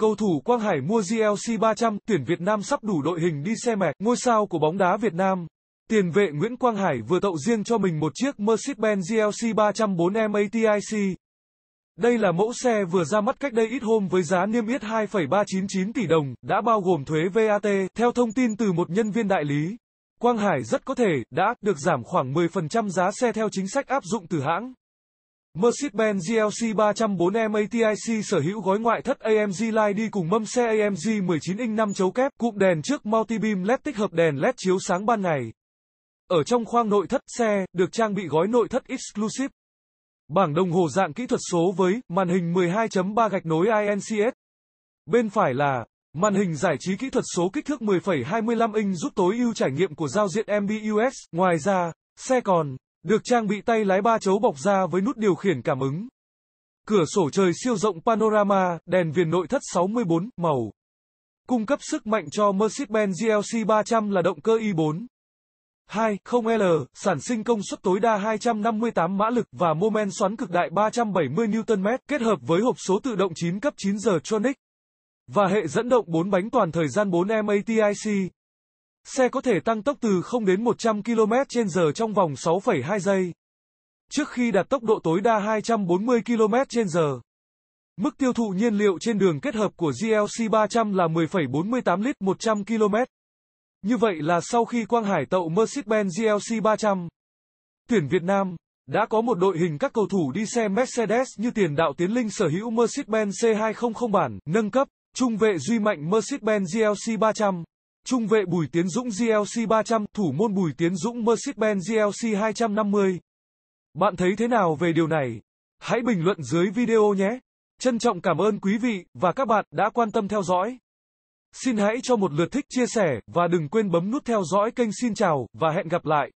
Cầu thủ Quang Hải mua GLC 300, tuyển Việt Nam sắp đủ đội hình đi xe mẹ, ngôi sao của bóng đá Việt Nam. Tiền vệ Nguyễn Quang Hải vừa tậu riêng cho mình một chiếc Mercedes-Benz GLC 304 MATIC. Đây là mẫu xe vừa ra mắt cách đây ít hôm với giá niêm yết 2,399 tỷ đồng, đã bao gồm thuế VAT, theo thông tin từ một nhân viên đại lý. Quang Hải rất có thể đã được giảm khoảng 10% giá xe theo chính sách áp dụng từ hãng. Mercedes-Benz GLC 304M ATIC sở hữu gói ngoại thất AMG Line đi cùng mâm xe AMG 19 inch 5 chấu kép, cụm đèn trước multi-beam LED tích hợp đèn LED chiếu sáng ban ngày. Ở trong khoang nội thất xe, được trang bị gói nội thất Exclusive. Bảng đồng hồ dạng kỹ thuật số với màn hình 12.3 gạch nối INCS. Bên phải là màn hình giải trí kỹ thuật số kích thước 10,25 inch giúp tối ưu trải nghiệm của giao diện MBUX. Ngoài ra, xe còn được trang bị tay lái ba chấu bọc da với nút điều khiển cảm ứng. Cửa sổ trời siêu rộng panorama, đèn viền nội thất 64 màu. Cung cấp sức mạnh cho Mercedes-Benz GLC 300 là động cơ i4. 20L, sản sinh công suất tối đa 258 mã lực và mô men xoắn cực đại 370 Nm, kết hợp với hộp số tự động 9 cấp 9 giờ Tronic và hệ dẫn động 4 bánh toàn thời gian 4 MATIC. Xe có thể tăng tốc từ 0 đến 100 km h trong vòng 6,2 giây. Trước khi đạt tốc độ tối đa 240 km h Mức tiêu thụ nhiên liệu trên đường kết hợp của GLC 300 là 10,48 lít 100 km. Như vậy là sau khi Quang Hải tậu Mercedes-Benz GLC 300, tuyển Việt Nam đã có một đội hình các cầu thủ đi xe Mercedes như tiền đạo Tiến Linh sở hữu Mercedes-Benz C200 bản, nâng cấp, trung vệ Duy Mạnh Mercedes-Benz GLC 300. Trung vệ Bùi Tiến Dũng GLC 300, thủ môn Bùi Tiến Dũng Mercedes-Benz GLC 250. Bạn thấy thế nào về điều này? Hãy bình luận dưới video nhé. Trân trọng cảm ơn quý vị và các bạn đã quan tâm theo dõi. Xin hãy cho một lượt thích chia sẻ và đừng quên bấm nút theo dõi kênh Xin chào và hẹn gặp lại.